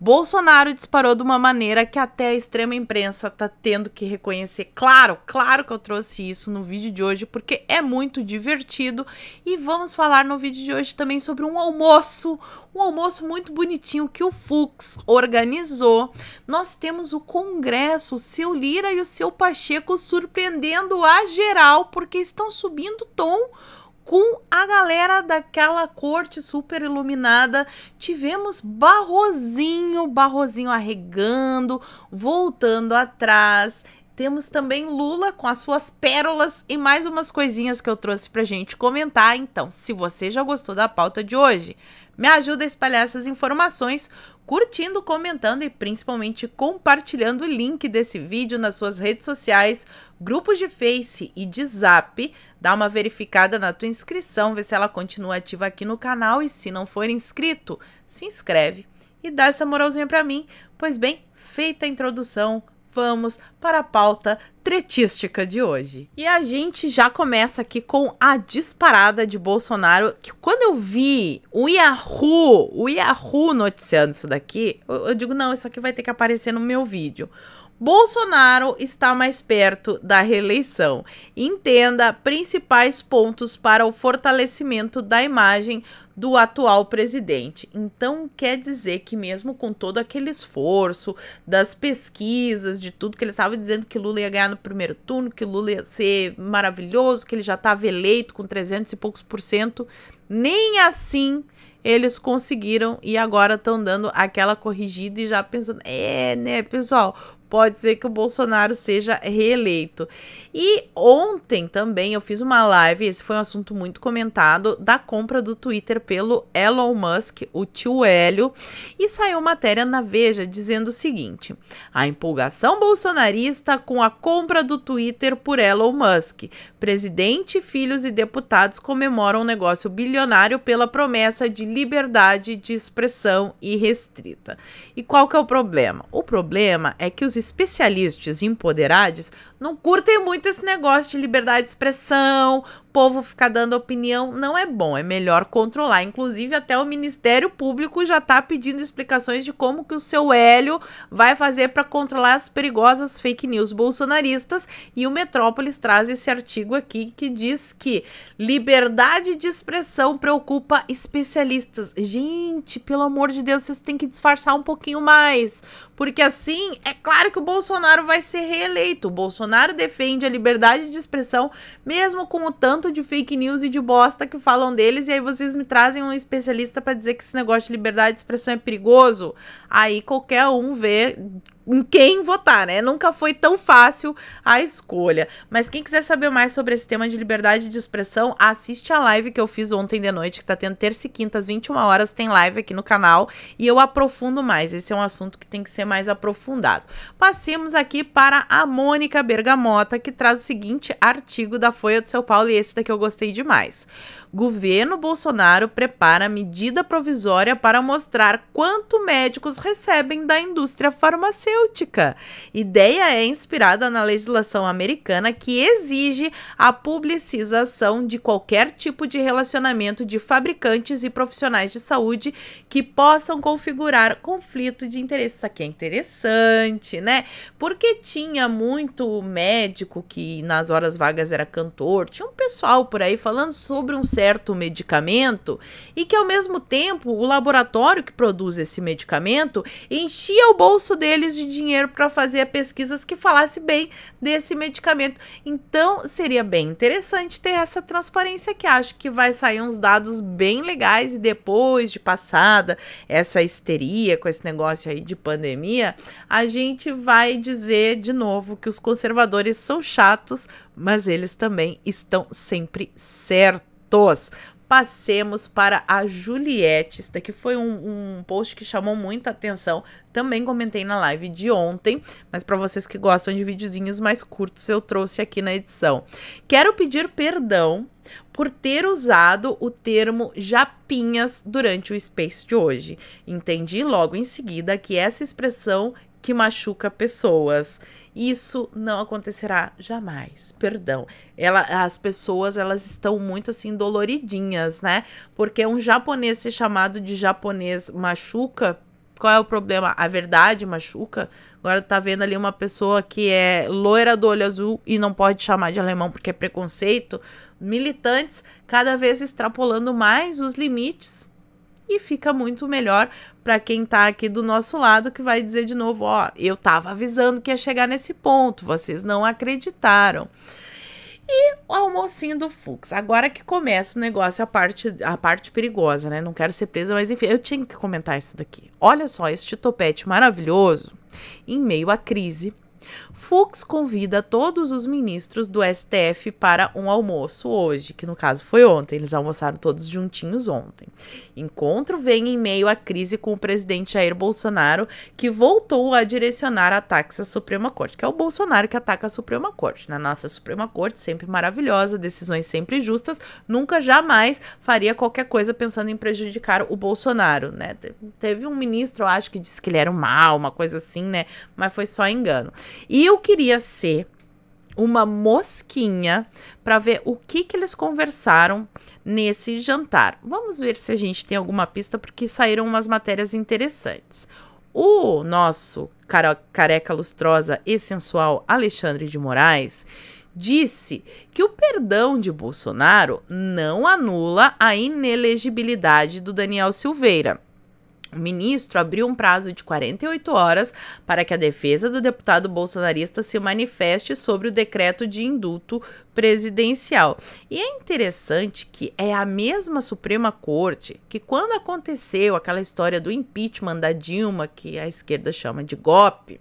Bolsonaro disparou de uma maneira que até a extrema imprensa tá tendo que reconhecer. Claro, claro que eu trouxe isso no vídeo de hoje porque é muito divertido e vamos falar no vídeo de hoje também sobre um almoço, um almoço muito bonitinho que o Fux organizou. Nós temos o Congresso, o seu Lira e o seu Pacheco surpreendendo a geral porque estão subindo tom com a galera daquela corte super iluminada. Tivemos Barrozinho, Barrozinho arregando, voltando atrás. Temos também Lula com as suas pérolas e mais umas coisinhas que eu trouxe pra gente comentar. Então, se você já gostou da pauta de hoje, me ajuda a espalhar essas informações curtindo, comentando e principalmente compartilhando o link desse vídeo nas suas redes sociais, grupos de Face e de Zap. Dá uma verificada na tua inscrição, vê se ela continua ativa aqui no canal e se não for inscrito, se inscreve e dá essa moralzinha para mim. Pois bem, feita a introdução, vamos para a pauta tretística de hoje. E a gente já começa aqui com a disparada de Bolsonaro, que quando eu vi o Yahoo, o Yahoo noticiando isso daqui, eu, eu digo, não, isso aqui vai ter que aparecer no meu vídeo. Bolsonaro está mais perto da reeleição. Entenda principais pontos para o fortalecimento da imagem do atual presidente. Então, quer dizer que, mesmo com todo aquele esforço das pesquisas, de tudo que ele estava dizendo que Lula ia ganhar no primeiro turno, que Lula ia ser maravilhoso, que ele já estava eleito com 300 e poucos por cento, nem assim eles conseguiram e agora estão dando aquela corrigida e já pensando, é, né, pessoal, pode ser que o Bolsonaro seja reeleito. E ontem também eu fiz uma live, esse foi um assunto muito comentado, da compra do Twitter pelo Elon Musk, o tio Hélio, e saiu matéria na Veja dizendo o seguinte: a empolgação bolsonarista com a compra do Twitter por Elon Musk. Presidente, filhos e deputados comemoram o um negócio bilionário pela promessa de liberdade de expressão irrestrita. E qual que é o problema? O problema é que os especialistas empoderados não curtem muito esse negócio de liberdade de expressão, povo ficar dando opinião, não é bom, é melhor controlar. Inclusive, até o Ministério Público já está pedindo explicações de como que o seu Hélio vai fazer para controlar as perigosas fake news bolsonaristas, e o Metrópolis traz esse artigo aqui que diz que liberdade de expressão preocupa especialistas. Gente, pelo amor de Deus, vocês têm que disfarçar um pouquinho mais, porque assim, é claro que o Bolsonaro vai ser reeleito. O Bolsonaro Bolsonaro defende a liberdade de expressão, mesmo com o tanto de fake news e de bosta que falam deles, e aí vocês me trazem um especialista para dizer que esse negócio de liberdade de expressão é perigoso. Aí qualquer um vê em quem votar, né? Nunca foi tão fácil a escolha. Mas quem quiser saber mais sobre esse tema de liberdade de expressão, assiste a live que eu fiz ontem de noite, que tá tendo terça e quinta às 21 horas, tem live aqui no canal e eu aprofundo mais. Esse é um assunto que tem que ser mais aprofundado. Passemos aqui para a Mônica Bergamota, que traz o seguinte artigo da Folha de São Paulo e esse daqui eu gostei demais. Governo Bolsonaro prepara medida provisória para mostrar quanto médicos recebem da indústria farmacêutica Ideia é inspirada na legislação americana que exige a publicização de qualquer tipo de relacionamento de fabricantes e profissionais de saúde que possam configurar conflito de interesse. Isso aqui é interessante, né? Porque tinha muito médico que nas horas vagas era cantor, tinha um pessoal por aí falando sobre um certo medicamento e que ao mesmo tempo o laboratório que produz esse medicamento enchia o bolso deles de dinheiro para fazer pesquisas que falasse bem desse medicamento. Então, seria bem interessante ter essa transparência que acho que vai sair uns dados bem legais e depois de passada essa histeria com esse negócio aí de pandemia, a gente vai dizer de novo que os conservadores são chatos, mas eles também estão sempre certos passemos para a Juliette. Isso daqui foi um, um, post que chamou muita atenção. Também comentei na live de ontem, mas para vocês que gostam de videozinhos mais curtos, eu trouxe aqui na edição. Quero pedir perdão por ter usado o termo japinhas durante o space de hoje. Entendi logo em seguida que essa expressão que machuca pessoas. Isso não acontecerá jamais. Perdão. Ela, as pessoas elas estão muito assim doloridinhas, né? Porque um japonês ser chamado de japonês machuca. Qual é o problema? A verdade machuca. Agora tá vendo ali uma pessoa que é loira do olho azul e não pode chamar de alemão porque é preconceito. Militantes cada vez extrapolando mais os limites e fica muito melhor para quem está aqui do nosso lado que vai dizer de novo, ó, eu estava avisando que ia chegar nesse ponto, vocês não acreditaram. E o almocinho do Fux. Agora que começa o negócio, a parte, a parte perigosa, né? Não quero ser presa, mas enfim, eu tinha que comentar isso daqui. Olha só este topete maravilhoso em meio à crise Fux convida todos os ministros do STF para um almoço hoje, que no caso foi ontem, eles almoçaram todos juntinhos ontem. Encontro vem em meio à crise com o presidente Jair Bolsonaro, que voltou a direcionar ataques à Suprema Corte, que é o Bolsonaro que ataca a Suprema Corte. Na né? nossa Suprema Corte, sempre maravilhosa, decisões sempre justas, nunca jamais faria qualquer coisa pensando em prejudicar o Bolsonaro, né? Teve um ministro, eu acho, que disse que ele era um mal, uma coisa assim, né? Mas foi só engano. E eu queria ser uma mosquinha para ver o que, que eles conversaram nesse jantar. Vamos ver se a gente tem alguma pista, porque saíram umas matérias interessantes. O nosso careca lustrosa e sensual Alexandre de Moraes disse que o perdão de Bolsonaro não anula a inelegibilidade do Daniel Silveira. O ministro abriu um prazo de 48 horas para que a defesa do deputado bolsonarista se manifeste sobre o decreto de indulto presidencial. E é interessante que é a mesma Suprema Corte que, quando aconteceu aquela história do impeachment da Dilma, que a esquerda chama de golpe,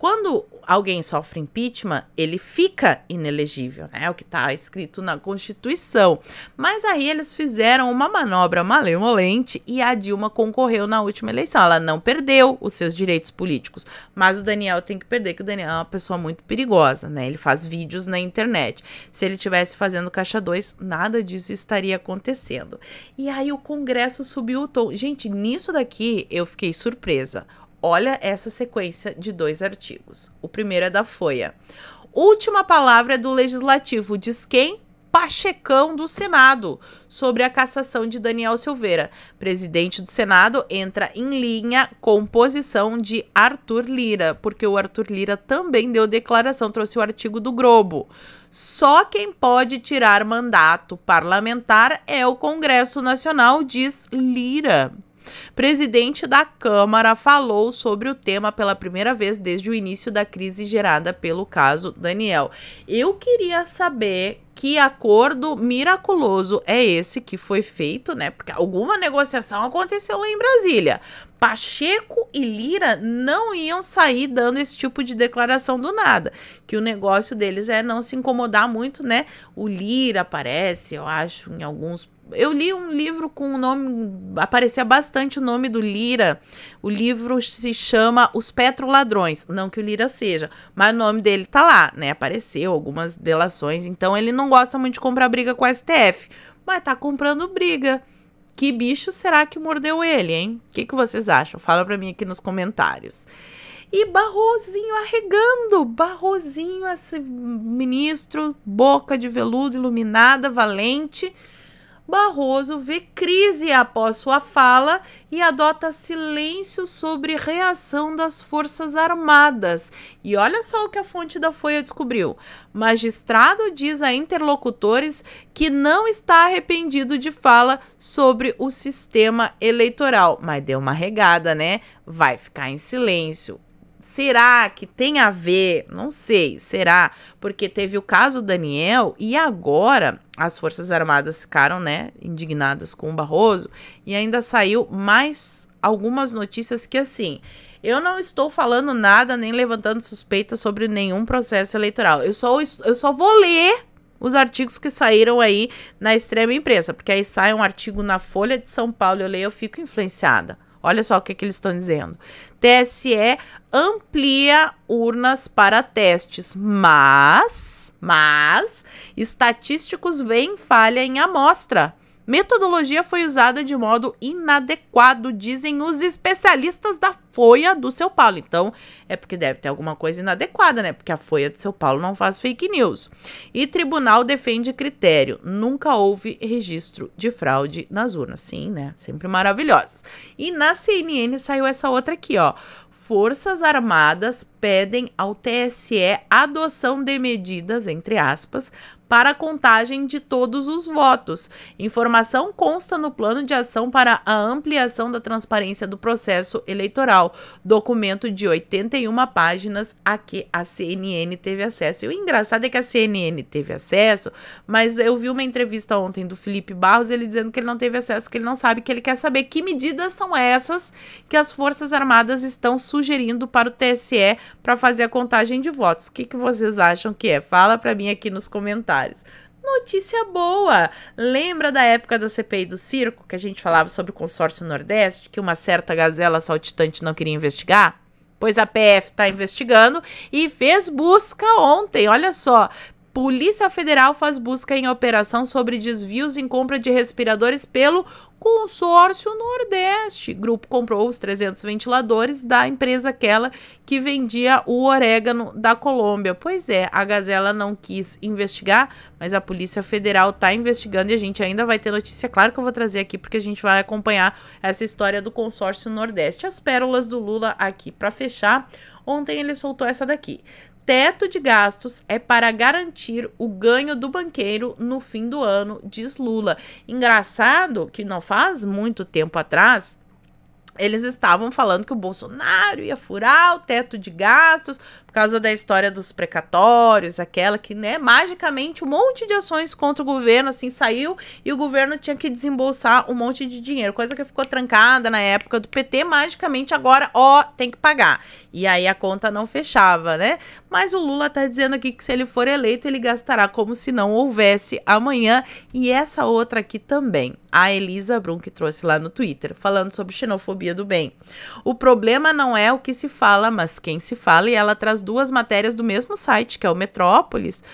quando alguém sofre impeachment, ele fica inelegível, né? O que está escrito na Constituição. Mas aí eles fizeram uma manobra malemolente e a Dilma concorreu na última eleição. Ela não perdeu os seus direitos políticos, mas o Daniel tem que perder, que o Daniel é uma pessoa muito perigosa, né? Ele faz vídeos na internet. Se ele tivesse fazendo caixa 2, nada disso estaria acontecendo. E aí o Congresso subiu o tom. Gente, nisso daqui eu fiquei surpresa. Olha essa sequência de dois artigos. O primeiro é da foia. Última palavra é do legislativo, diz quem? Pachecão do Senado, sobre a cassação de Daniel Silveira. Presidente do Senado entra em linha com posição de Arthur Lira, porque o Arthur Lira também deu declaração, trouxe o artigo do Globo. Só quem pode tirar mandato parlamentar é o Congresso Nacional, diz Lira. Presidente da Câmara falou sobre o tema pela primeira vez desde o início da crise gerada pelo caso Daniel. Eu queria saber que acordo miraculoso é esse que foi feito, né? Porque alguma negociação aconteceu lá em Brasília. Pacheco e Lira não iam sair dando esse tipo de declaração do nada. Que o negócio deles é não se incomodar muito, né? O Lira aparece, eu acho, em alguns eu li um livro com o um nome. Aparecia bastante o nome do Lira. O livro se chama Os Petroladrões. Não que o Lira seja, mas o nome dele tá lá, né? Apareceu algumas delações. Então ele não gosta muito de comprar briga com a STF. Mas tá comprando briga. Que bicho será que mordeu ele, hein? O que, que vocês acham? Fala pra mim aqui nos comentários. E Barrozinho arregando, Barrozinho, esse ministro, boca de veludo, iluminada, valente. Barroso vê crise após sua fala e adota silêncio sobre reação das Forças Armadas. E olha só o que a fonte da Folha descobriu. Magistrado diz a interlocutores que não está arrependido de fala sobre o sistema eleitoral, mas deu uma regada, né? Vai ficar em silêncio será que tem a ver? Não sei, será? Porque teve o caso Daniel e agora as Forças Armadas ficaram, né, indignadas com o Barroso e ainda saiu mais algumas notícias que assim. Eu não estou falando nada nem levantando suspeitas sobre nenhum processo eleitoral. Eu só, eu só vou ler os artigos que saíram aí na extrema imprensa, porque aí sai um artigo na Folha de São Paulo, eu leio, eu fico influenciada. Olha só o que, que eles estão dizendo. TSE amplia urnas para testes, mas, mas estatísticos veem falha em amostra. Metodologia foi usada de modo inadequado, dizem os especialistas da foi a do seu Paulo. Então, é porque deve ter alguma coisa inadequada, né? Porque a foi a do seu Paulo não faz fake news. E tribunal defende critério. Nunca houve registro de fraude nas urnas. Sim, né? Sempre maravilhosas. E na CNN saiu essa outra aqui, ó. Forças Armadas pedem ao TSE adoção de medidas, entre aspas, para contagem de todos os votos. Informação consta no plano de ação para a ampliação da transparência do processo eleitoral documento de 81 páginas a que a CNN teve acesso. E o engraçado é que a CNN teve acesso, mas eu vi uma entrevista ontem do Felipe Barros, ele dizendo que ele não teve acesso, que ele não sabe, que ele quer saber que medidas são essas que as Forças Armadas estão sugerindo para o TSE para fazer a contagem de votos. O que, que vocês acham que é? Fala para mim aqui nos comentários. Notícia boa! Lembra da época da CPI do circo, que a gente falava sobre o consórcio Nordeste, que uma certa gazela saltitante não queria investigar? Pois a PF está investigando e fez busca ontem, olha só, Polícia Federal faz busca em operação sobre desvios em compra de respiradores pelo Consórcio Nordeste. Grupo comprou os 300 ventiladores da empresa aquela que vendia o orégano da Colômbia. Pois é, a Gazela não quis investigar, mas a Polícia Federal está investigando e a gente ainda vai ter notícia. Claro que eu vou trazer aqui porque a gente vai acompanhar essa história do Consórcio Nordeste. As pérolas do Lula aqui para fechar. Ontem ele soltou essa daqui teto de gastos é para garantir o ganho do banqueiro no fim do ano, diz Lula. Engraçado que não faz muito tempo atrás eles estavam falando que o Bolsonaro ia furar o teto de gastos por causa da história dos precatórios, aquela que, né, magicamente um monte de ações contra o governo assim saiu e o governo tinha que desembolsar um monte de dinheiro, coisa que ficou trancada na época do PT, magicamente agora, ó, tem que pagar. E aí a conta não fechava, né? Mas o Lula tá dizendo aqui que se ele for eleito, ele gastará como se não houvesse amanhã. E essa outra aqui também, a Elisa Brum que trouxe lá no Twitter, falando sobre xenofobia do bem. O problema não é o que se fala, mas quem se fala e ela traz as duas matérias do mesmo site, que é o Metrópolis,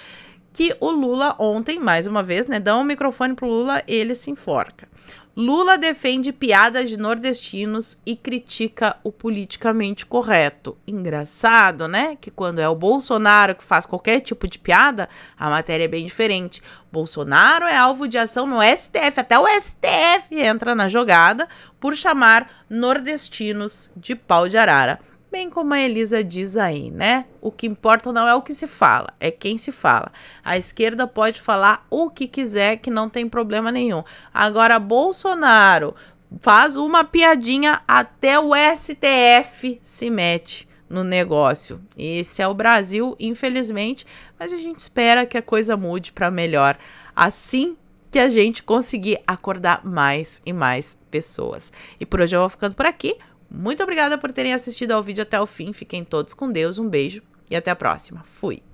que o Lula ontem, mais uma vez, né, dá um microfone pro Lula, ele se enforca. Lula defende piadas de nordestinos e critica o politicamente correto. Engraçado, né? Que quando é o Bolsonaro que faz qualquer tipo de piada, a matéria é bem diferente. Bolsonaro é alvo de ação no STF, até o STF entra na jogada por chamar nordestinos de pau de arara. Bem como a Elisa diz aí, né? O que importa não é o que se fala, é quem se fala. A esquerda pode falar o que quiser, que não tem problema nenhum. Agora, Bolsonaro faz uma piadinha, até o STF se mete no negócio. Esse é o Brasil, infelizmente, mas a gente espera que a coisa mude para melhor. Assim que a gente conseguir acordar mais e mais pessoas. E por hoje eu vou ficando por aqui. Muito obrigada por terem assistido ao vídeo até o fim. Fiquem todos com Deus. Um beijo e até a próxima. Fui!